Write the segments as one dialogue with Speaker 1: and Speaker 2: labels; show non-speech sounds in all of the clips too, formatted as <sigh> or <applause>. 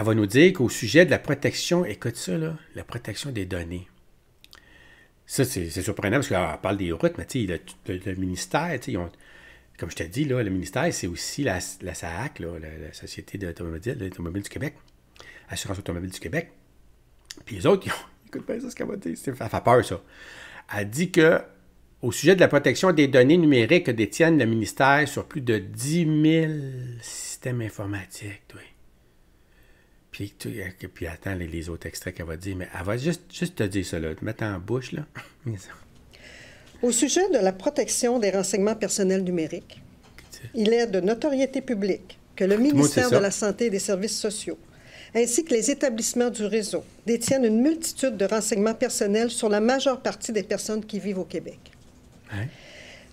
Speaker 1: Elle va nous dire qu'au sujet de la protection, écoute ça, là, la protection des données. Ça, c'est surprenant parce qu'on parle des routes, mais le, ministère, comme je te dit, là, le ministère, c'est aussi la, la SAAC, la, la, Société d'automobile du Québec, Assurance automobile du Québec. Puis les autres, ils ont, Écoute bien ça, dire. Ça fait peur, ça. Elle dit que, au sujet de la protection des données numériques que détiennent le ministère sur plus de 10 000 systèmes informatiques, Puis, attends les, autres extraits qu'elle va dire, mais elle va juste, te dire ça, là, te mettre en bouche, là.
Speaker 2: <laughs> Au sujet de la protection des renseignements personnels numériques, il est de notoriété publique que le ministère de la Santé et des Services sociaux ainsi que les établissements du réseau, détiennent une multitude de renseignements personnels sur la majeure partie des personnes qui vivent au Québec. Hein?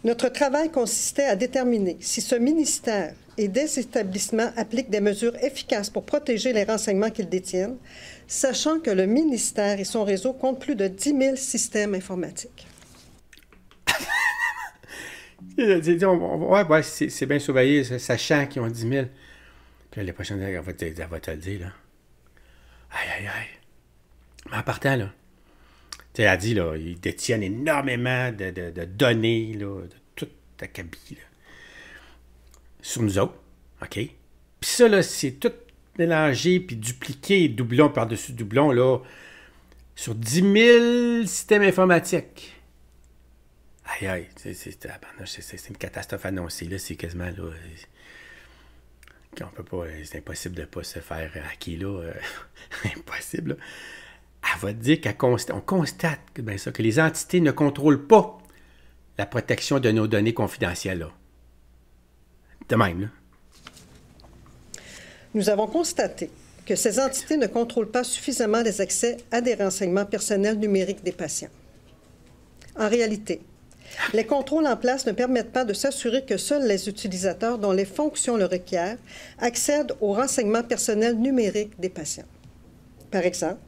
Speaker 2: Notre travail consistait à déterminer si ce ministère et des établissements appliquent des mesures efficaces pour protéger les renseignements qu'ils détiennent, sachant que le ministère et son réseau comptent plus de 10 000 systèmes informatiques.
Speaker 1: ouais, c'est bien surveillé, sachant qu'ils ont 10 000. Puis les prochaines années, te le dire, là aïe. Mais en partant, là, tu as dit, là, ils détiennent énormément de, données, là, de toute ta cabine, sur nous autres, OK? Puis ça, là, c'est tout mélangé, puis dupliqué, doublon par-dessus doublon, là, sur 10 000 systèmes informatiques. Aïe, aïe, c'est une catastrophe annoncée, là, c'est quasiment, là on peut pas, euh, c'est impossible de ne pas se faire acquis là, euh, <laughs> impossible. Elle va dire qu'on constate que, ben que les entités ne contrôlent pas la protection de nos données confidentielles. Là. De
Speaker 2: même. Nous avons constaté que ces entités ne contrôlent pas suffisamment les accès à des renseignements personnels numériques des patients. En réalité, les contrôles en place ne permettent pas de s'assurer que seuls les utilisateurs dont les fonctions le requièrent accèdent aux renseignements personnels numériques des patients. Par exemple,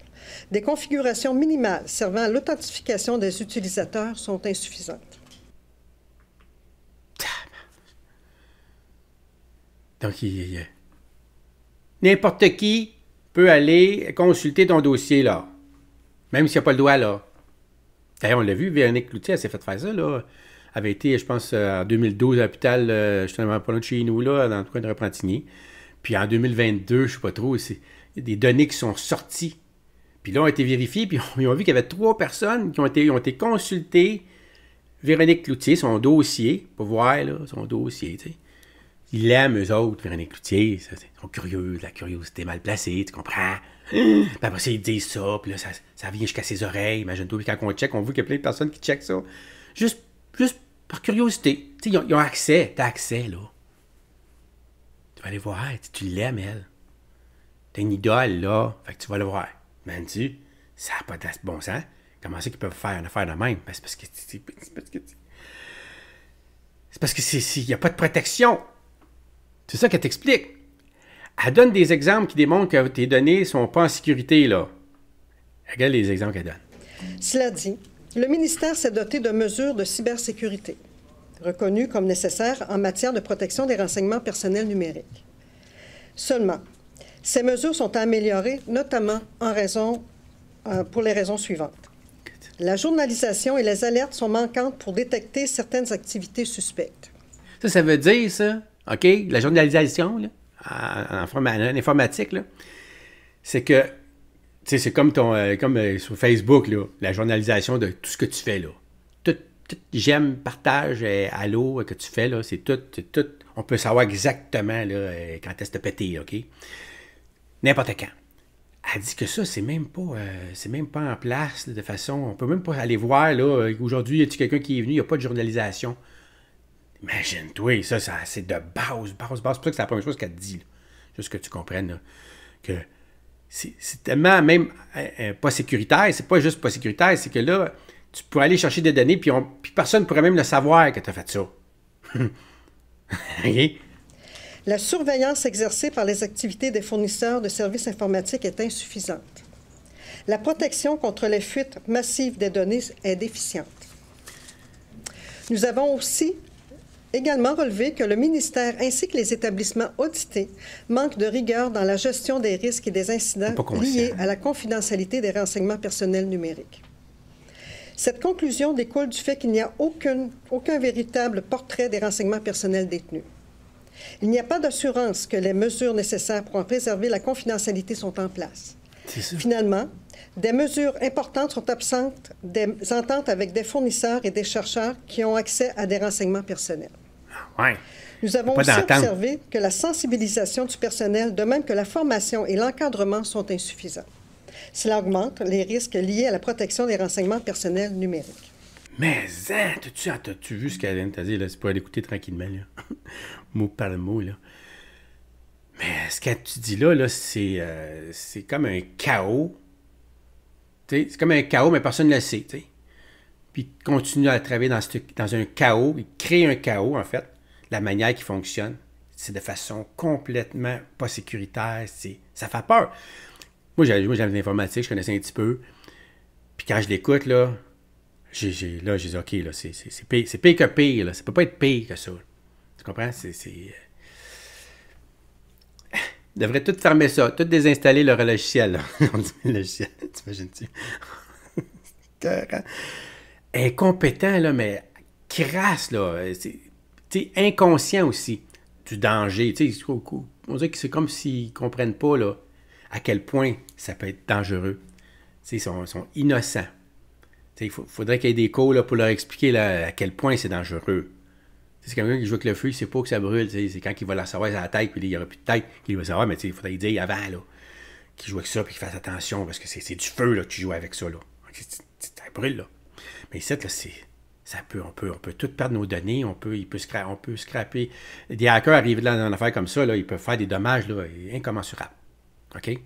Speaker 2: des configurations minimales servant à l'authentification des utilisateurs sont insuffisantes.
Speaker 1: Donc, n'importe qui peut aller consulter ton dossier, là. Même s'il n'y a pas le doigt, là. D'ailleurs, on l'a vu, Véronique Cloutier, s'est fait faire ça, là. Elle avait été, je pense, euh, en 2012 à l'hôpital, je euh, justement, pas loin de chez nous, là, dans le coin de Repentigny. Puis en 2022, je sais pas trop, c'est des données qui sont sorties. Puis là, ont été vérifiées, puis on, <laughs> ils ont vu qu'il y avait trois personnes qui ont été, ont été consultées. Véronique Cloutier, son dossier, pour voir là, son dossier, tu sais. Ils l'aiment, eux autres, Véronique Cloutier. Ça, ils sont curieux, la curiosité mal placée, tu comprends? <gasps> Puis après qu'ils disent ça, puis là, ça, ça vient jusqu'à ses oreilles. Imagine-toi, puis quand on check, on voit qu'il y a plein de personnes qui checkent ça. Juste, juste par curiosité. Tu sais, ils, ont, ils ont accès, t'as accès, là. Tu vas aller voir, tu l'aimes, elle. T'es une idole, là. Fait que tu vas le voir. Mais tu, ça n'a pas de bon sens. Comment ça qu'ils peuvent faire une affaire de même? Ben, c'est parce que. C'est parce que. C'est parce que Il n'y a pas de protection. C'est ça qu'elle t'explique. Elle donne des exemples qui démontrent que tes données ne sont pas en sécurité, là. Regarde les exemples qu'elle donne.
Speaker 2: Cela dit, le ministère s'est doté de mesures de cybersécurité, reconnues comme nécessaires en matière de protection des renseignements personnels numériques. Seulement, ces mesures sont améliorées, notamment en raison, euh, pour les raisons suivantes. La journalisation et les alertes sont manquantes pour détecter certaines activités suspectes.
Speaker 1: Ça, ça veut dire, ça, OK? La journalisation, là, en, informatique, c'est que, c'est comme, ton, euh, comme euh, sur Facebook, là, la journalisation de tout ce que tu fais, là. Tout, j'aime, partage, euh, allô que tu fais, là, c'est tout, tout. On peut savoir exactement, là, quand est-ce que pété, OK? N'importe quand. Elle dit que ça, c'est même pas même pas en place de façon. On peut même pas aller voir là. Aujourd'hui, y a quelqu'un qui est venu, il n'y a pas de journalisation. Imagine-toi, ça, ça c'est de base, base, base. C'est pour ça que c'est la première chose qu'elle te dit. Juste que tu comprennes que c'est tellement même euh, euh, pas sécuritaire. C'est pas juste pas sécuritaire, c'est que là, tu pourrais aller chercher des données, puis, on, puis personne ne pourrait même le savoir que tu as fait ça.
Speaker 2: <laughs> La surveillance exercée par les activités des fournisseurs de services informatiques est insuffisante. La protection contre les fuites massives des données est déficiente. Nous avons aussi également relevé que le ministère ainsi que les établissements audités manquent de rigueur dans la gestion des risques et des incidents liés à la confidentialité des renseignements personnels numériques. Cette conclusion découle du fait qu'il n'y a aucune, aucun véritable portrait des renseignements personnels détenus. Il n'y a pas d'assurance que les mesures nécessaires pour en préserver la confidentialité sont en place. Finalement, des mesures importantes sont absentes des ententes avec des fournisseurs et des chercheurs qui ont accès à des renseignements personnels. Nous avons aussi observé que la sensibilisation du personnel, de même que la formation et l'encadrement, sont insuffisants. Cela augmente les risques liés à la protection des renseignements personnels numériques.
Speaker 1: Mais, hein, tu as-tu ah, vu ce qu'elle t'a dit? Là? Tu l'écouter tranquillement, là. <laughs> mot par mot. Mais ce que tu dis là, là c'est euh, comme un chaos c'est comme un chaos, mais personne ne le sait. Puis il continue à travailler dans, un chaos. Il crée un chaos, en fait. La manière qui fonctionne, c'est de façon complètement pas sécuritaire. Ça fait peur. Moi, j'avais l'informatique, je connaissais un petit peu. Puis quand je l'écoute, là, j'ai, là, j'ai dit, OK, là, c'est, c'est pire que pire. Là. Ça peut pas être pire que ça. Tu comprends? C'est, devraient tout fermer ça, tout désinstaller leur logiciel. <laughs> On dit logiciel, <laughs> t'imagines-tu? Incompétent, <laughs> là, mais crasse, là. Euh, inconscient aussi du danger. On dirait que c'est comme s'ils ne comprennent pas là, à quel point ça peut être dangereux. ils sont, innocents. il faudrait qu'il y ait des cours là, pour leur expliquer à quel point c'est dangereux. C'est quelqu'un qui joue avec le feu, il sait pas que ça brûle. C'est quand il va la savoir, à la tête, puis il n'y aura plus de tête qu'il va savoir, mais il faudrait lui dire avant là, qu'il joue avec ça, puis qu'il fasse attention, parce que c'est du feu là, que tu joues avec ça. Là. Ça brûle. Là. Mais là, c'est. Ça peut, on peut, on peut tout perdre nos données, on peut, il peut scraper. Des hackers arrivent dans une affaire comme ça, là, ils peuvent faire des dommages là, incommensurables. OK?